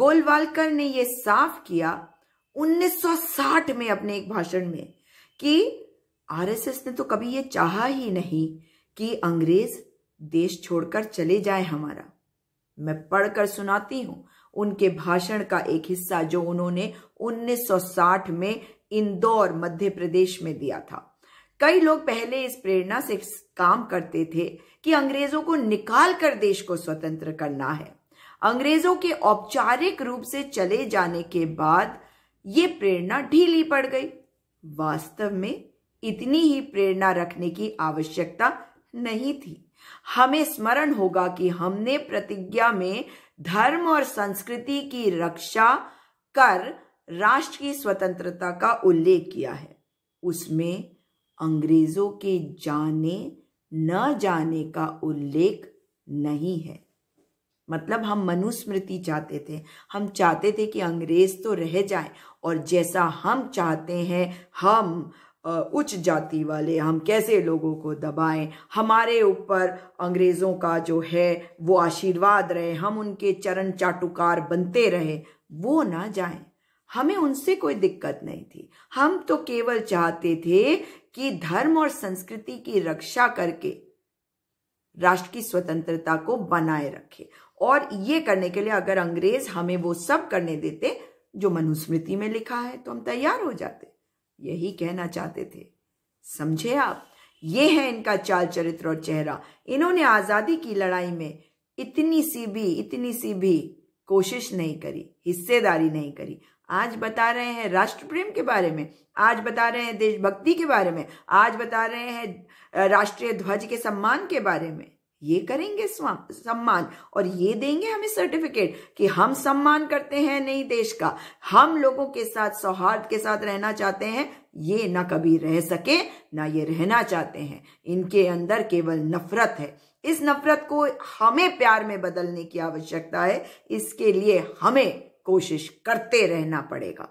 गोलवालकर ने यह साफ किया 1960 में अपने एक भाषण में कि आरएसएस ने तो कभी ये चाहा ही नहीं कि अंग्रेज देश छोड़कर चले जाए हमारा मैं पढ़कर सुनाती हूं उनके भाषण का एक हिस्सा जो उन्होंने 1960 में इंदौर मध्य प्रदेश में दिया था कई लोग पहले इस प्रेरणा से काम करते थे कि अंग्रेजों को निकाल कर देश को स्वतंत्र करना है अंग्रेजों के औपचारिक रूप से चले जाने के बाद ये प्रेरणा ढीली पड़ गई वास्तव में इतनी ही प्रेरणा रखने की आवश्यकता नहीं थी हमें स्मरण होगा कि हमने प्रतिज्ञा में धर्म और संस्कृति की रक्षा कर राष्ट्र की स्वतंत्रता का उल्लेख किया है उसमें अंग्रेजों के जाने न जाने का उल्लेख नहीं है मतलब हम मनुस्मृति चाहते थे हम चाहते थे कि अंग्रेज तो रह जाए और जैसा हम चाहते हैं हम उच्च जाति वाले हम कैसे लोगों को दबाएं हमारे ऊपर अंग्रेज़ों का जो है वो आशीर्वाद रहे हम उनके चरण चाटुकार बनते रहे वो ना जाए हमें उनसे कोई दिक्कत नहीं थी हम तो केवल चाहते थे कि धर्म और संस्कृति की रक्षा करके राष्ट्र की स्वतंत्रता को बनाए रखे और ये करने के लिए अगर अंग्रेज हमें वो सब करने देते जो मनुस्मृति में लिखा है तो हम तैयार हो जाते यही कहना चाहते थे समझे आप ये है इनका चाल चरित्र और चेहरा इन्होंने आजादी की लड़ाई में इतनी सी भी इतनी सी भी कोशिश नहीं करी हिस्सेदारी नहीं करी आज बता रहे हैं राष्ट्र प्रेम के बारे में आज बता रहे हैं देशभक्ति के बारे में आज बता रहे हैं राष्ट्रीय ध्वज के सम्मान के बारे में ये करेंगे सम्मान और ये देंगे हमें सर्टिफिकेट कि हम सम्मान करते हैं नई देश का हम लोगों के साथ सौहार्द के साथ रहना चाहते हैं ये ना कभी रह सके ना ये रहना चाहते हैं इनके अंदर केवल नफरत है इस नफरत को हमें प्यार में बदलने की आवश्यकता है इसके लिए हमें कोशिश करते रहना पड़ेगा